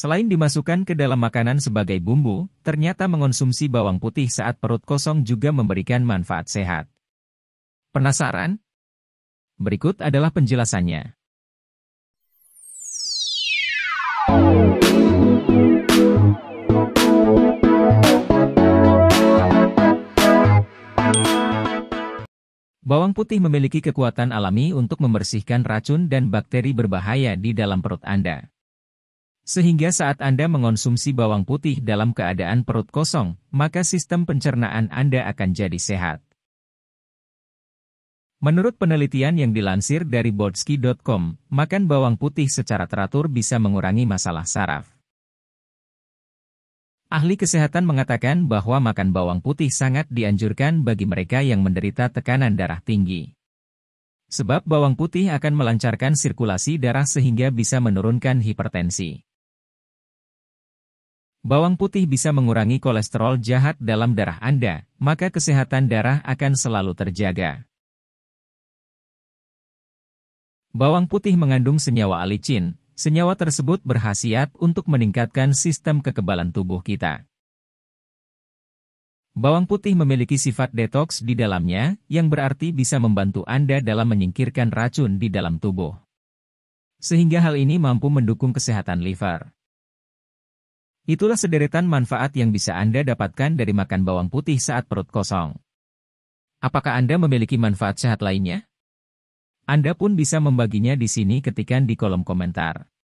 Selain dimasukkan ke dalam makanan sebagai bumbu, ternyata mengonsumsi bawang putih saat perut kosong juga memberikan manfaat sehat. Penasaran? Berikut adalah penjelasannya. Bawang putih memiliki kekuatan alami untuk membersihkan racun dan bakteri berbahaya di dalam perut Anda. Sehingga saat Anda mengonsumsi bawang putih dalam keadaan perut kosong, maka sistem pencernaan Anda akan jadi sehat. Menurut penelitian yang dilansir dari boardski.com, makan bawang putih secara teratur bisa mengurangi masalah saraf. Ahli kesehatan mengatakan bahwa makan bawang putih sangat dianjurkan bagi mereka yang menderita tekanan darah tinggi. Sebab bawang putih akan melancarkan sirkulasi darah sehingga bisa menurunkan hipertensi. Bawang putih bisa mengurangi kolesterol jahat dalam darah Anda, maka kesehatan darah akan selalu terjaga. Bawang putih mengandung senyawa alicin, senyawa tersebut berhasiat untuk meningkatkan sistem kekebalan tubuh kita. Bawang putih memiliki sifat detoks di dalamnya, yang berarti bisa membantu Anda dalam menyingkirkan racun di dalam tubuh. Sehingga hal ini mampu mendukung kesehatan liver. Itulah sederetan manfaat yang bisa Anda dapatkan dari makan bawang putih saat perut kosong. Apakah Anda memiliki manfaat sehat lainnya? Anda pun bisa membaginya di sini ketikan di kolom komentar.